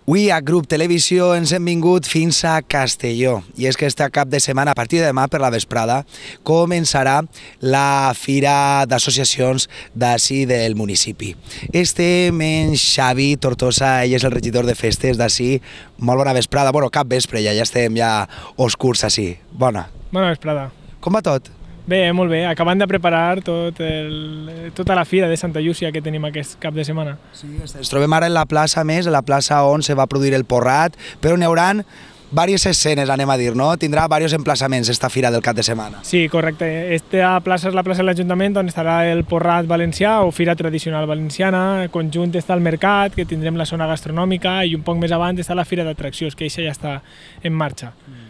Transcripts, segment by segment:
Avui a Grup Televisió ens hem vingut fins a Castelló i és que està cap de setmana, a partir de demà per la vesprada, començarà la Fira d'Associacions d'ací del municipi. Estem en Xavi Tortosa, ell és el regidor de festes d'ací. Molt bona vesprada, bueno, cap vespre, ja, ja estem ja oscurs ací. Bona. Bona vesprada. Com va tot? Bé, eh, molt bé. Acabant de preparar tot el, tota la fira de Santa Llúcia que tenim aquest cap de setmana. Sí, ens trobem ara en la plaça més, a la plaça on se va produir el porrat, però n'hi hauran diverses escenes, anem a dir, no? Tindrà diversos emplaçaments esta fira del cap de setmana. Sí, correcte. Esta plaça és la plaça de l'Ajuntament on estarà el Porrat Valencià o Fira Tradicional Valenciana. Conjunt està el Mercat, que tindrem la zona gastronòmica, i un poc més avant està la Fira d'Atraccions, que això ja està en marxa. Mm.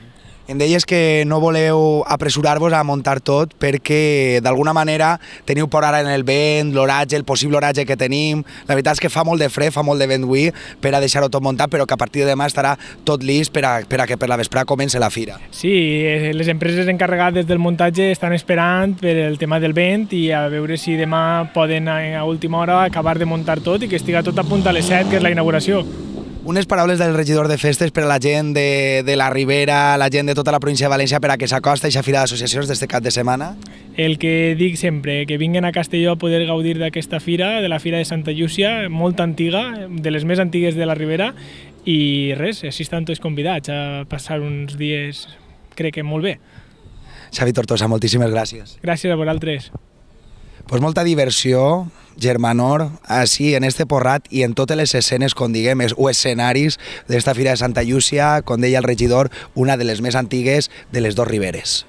Em deies que no voleu apressurar-vos a muntar tot perquè d'alguna manera teniu por ara en el vent, l'oratge, el possible oratge que tenim. La veritat és que fa molt de fred, fa molt de vent avui per a deixar-ho tot muntat, però que a partir de demà estarà tot llist per a, per a que per la vesprà comence la fira. Sí, eh, les empreses encarregades del muntatge estan esperant per el tema del vent i a veure si demà poden eh, a última hora acabar de muntar tot i que estiga tot a punt a les 7, que és la inauguració. Unes paraules del regidor de festes per a la gent de, de la Ribera, la gent de tota la província de València per a que s'acosta a aquesta fira d'associacions d'este cap de setmana? El que dic sempre, que vinguin a Castelló a poder gaudir d'aquesta fira, de la fira de Santa Llúcia, molt antiga, de les més antigues de la Ribera, i res, així estan tots convidats a passar uns dies, crec que molt bé. Xavi Tortosa, moltíssimes gràcies. Gràcies a vosaltres pues molta diversió, germanor, així en este porrat i en totes les escenes, com diguem, o escenaris d'esta Fira de Santa Llúcia, com deia el regidor, una de les més antigues de les dos riberes.